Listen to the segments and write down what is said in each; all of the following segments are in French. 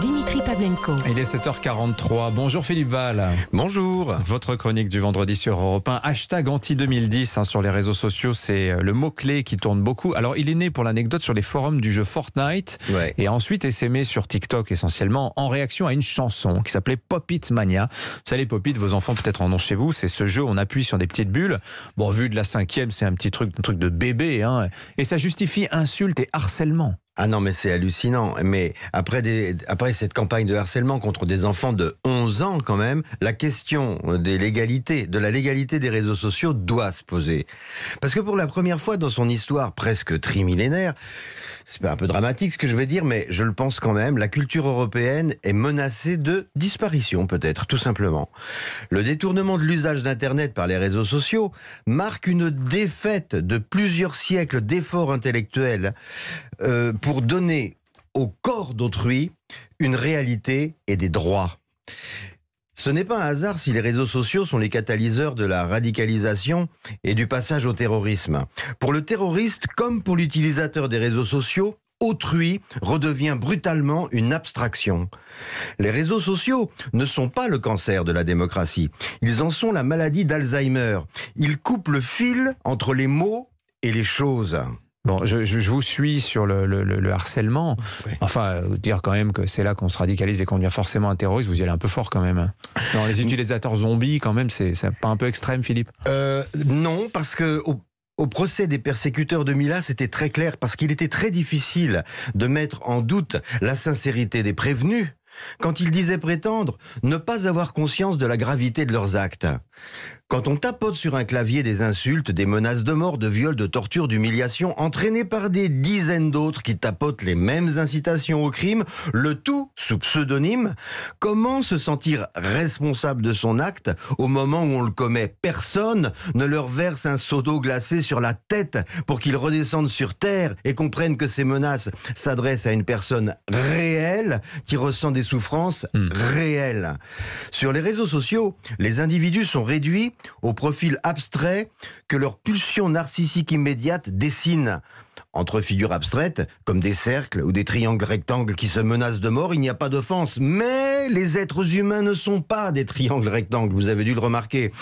Dimitri Pavlenko. Il est 7h43. Bonjour Philippe Val. Bonjour. Votre chronique du vendredi sur Europe 1, hashtag anti-2010 hein, sur les réseaux sociaux, c'est euh, le mot-clé qui tourne beaucoup. Alors il est né pour l'anecdote sur les forums du jeu Fortnite et ensuite essaimé sur TikTok essentiellement en réaction à une chanson qui s'appelait Pop It Mania. Vous savez, Pop vos enfants peut-être en ont chez vous, c'est ce jeu, on appuie sur des petites bulles. Bon, vu de la cinquième, c'est un petit truc, truc de bébé. Hein. et ça justifie insultes et harcèlement. Ah non, mais c'est hallucinant. Mais après, des, après cette campagne de harcèlement contre des enfants de 11 ans quand même, la question des légalités, de la légalité des réseaux sociaux doit se poser. Parce que pour la première fois dans son histoire presque trimillénaire, c'est un peu dramatique ce que je vais dire, mais je le pense quand même, la culture européenne est menacée de disparition peut-être, tout simplement. Le détournement de l'usage d'Internet par les réseaux sociaux marque une défaite de plusieurs siècles d'efforts intellectuels euh, pour donner au corps d'autrui une réalité et des droits. Ce n'est pas un hasard si les réseaux sociaux sont les catalyseurs de la radicalisation et du passage au terrorisme. Pour le terroriste comme pour l'utilisateur des réseaux sociaux, autrui redevient brutalement une abstraction. Les réseaux sociaux ne sont pas le cancer de la démocratie, ils en sont la maladie d'Alzheimer. Ils coupent le fil entre les mots et les choses. Bon, je, je, vous suis sur le, le, harcèlement. Enfin, euh, dire quand même que c'est là qu'on se radicalise et qu'on devient forcément un terroriste, vous y allez un peu fort quand même. Hein. Non, les utilisateurs zombies, quand même, c'est pas un peu extrême, Philippe euh, Non, parce que Au procès des persécuteurs de Mila, c'était très clair parce qu'il était très difficile de mettre en doute la sincérité des prévenus quand ils disaient prétendre ne pas avoir conscience de la gravité de leurs actes. Quand on tapote sur un clavier des insultes, des menaces de mort, de viol, de torture, d'humiliation, entraînées par des dizaines d'autres qui tapotent les mêmes incitations au crime, le tout sous pseudonyme, comment se sentir responsable de son acte au moment où on le commet Personne ne leur verse un seau d'eau glacée sur la tête pour qu'ils redescendent sur terre et comprennent que ces menaces s'adressent à une personne réelle qui ressent des Souffrance hmm. réelle. Sur les réseaux sociaux, les individus sont réduits au profil abstrait que leur pulsion narcissique immédiate dessine. Entre figures abstraites, comme des cercles ou des triangles rectangles qui se menacent de mort, il n'y a pas d'offense. Mais les êtres humains ne sont pas des triangles rectangles, vous avez dû le remarquer.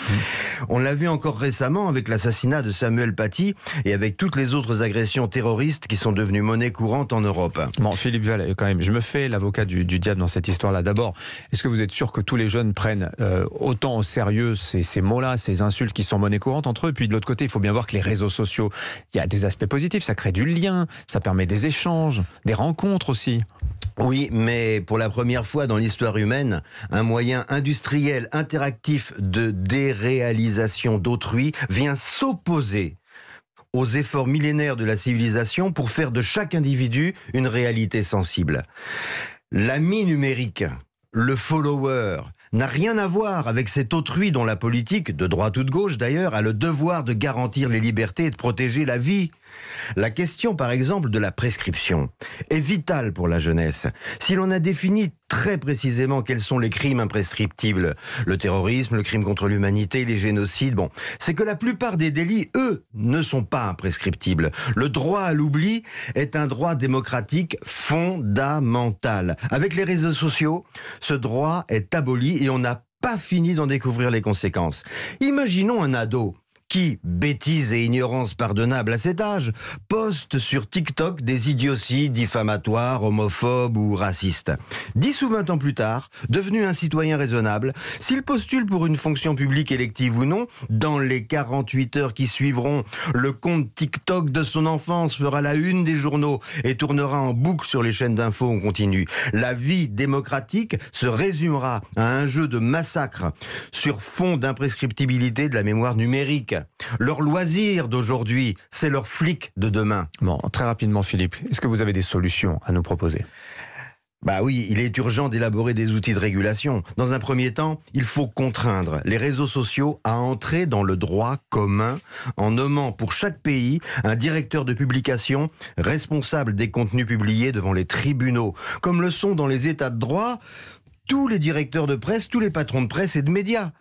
On l'a vu encore récemment avec l'assassinat de Samuel Paty et avec toutes les autres agressions terroristes qui sont devenues monnaie courante en Europe. Bon, Philippe Vallet, quand même, je me fais l'avocat du, diable dans cette histoire-là. D'abord, est-ce que vous êtes sûr que tous les jeunes prennent euh, autant au sérieux ces, ces mots-là, ces insultes qui sont monnaie courante entre eux Puis de l'autre côté, il faut bien voir que les réseaux sociaux, il y a des aspects positifs, ça du lien, ça permet des échanges, des rencontres aussi. Oui, mais pour la première fois dans l'histoire humaine, un moyen industriel interactif de déréalisation d'autrui vient s'opposer aux efforts millénaires de la civilisation pour faire de chaque individu une réalité sensible. L'ami numérique, le follower, n'a rien à voir avec cet autrui dont la politique, de droite ou de gauche d'ailleurs, a le devoir de garantir les libertés et de protéger la vie. La question, par exemple, de la prescription est vitale pour la jeunesse. Si l'on a défini très précisément quels sont les crimes imprescriptibles, le terrorisme, le crime contre l'humanité, les génocides, bon, c'est que la plupart des délits, eux, ne sont pas imprescriptibles. Le droit à l'oubli est un droit démocratique fondamental. Avec les réseaux sociaux, ce droit est aboli et on n'a pas fini d'en découvrir les conséquences. Imaginons un ado qui, bêtise et ignorance pardonnable à cet âge, poste sur TikTok des idioties diffamatoires, homophobes ou racistes. Dix ou vingt ans plus tard, devenu un citoyen raisonnable, s'il postule pour une fonction publique élective ou non, dans les 48 heures qui suivront, le compte TikTok de son enfance fera la une des journaux et tournera en boucle sur les chaînes d'infos en continu. La vie démocratique se résumera à un jeu de massacre sur fond d'imprescriptibilité de la mémoire numérique. Leur loisir d'aujourd'hui, c'est leur flic de demain. Bon, très rapidement, Philippe, est-ce que vous avez des solutions à nous proposer bah oui, il est urgent d'élaborer des outils de régulation. Dans un premier temps, il faut contraindre les réseaux sociaux à entrer dans le droit commun en nommant pour chaque pays un directeur de publication responsable des contenus publiés devant les tribunaux, comme le sont dans les États de droit tous les directeurs de presse, tous les patrons de presse et de médias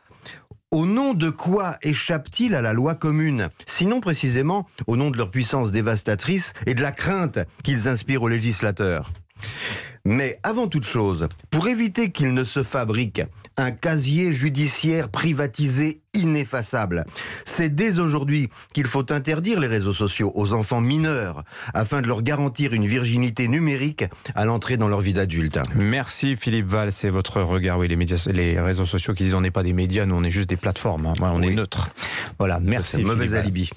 au nom de quoi échappent-ils à la loi commune Sinon précisément au nom de leur puissance dévastatrice et de la crainte qu'ils inspirent aux législateurs. Mais avant toute chose, pour éviter qu'ils ne se fabriquent un casier judiciaire privatisé ineffaçable. C'est dès aujourd'hui qu'il faut interdire les réseaux sociaux aux enfants mineurs afin de leur garantir une virginité numérique à l'entrée dans leur vie d'adulte. Merci Philippe Val, c'est votre regard. Oui, les, médias, les réseaux sociaux qui disent on n'est pas des médias, nous on est juste des plateformes. Hein. on est neutre. Voilà, merci. mauvais alibi.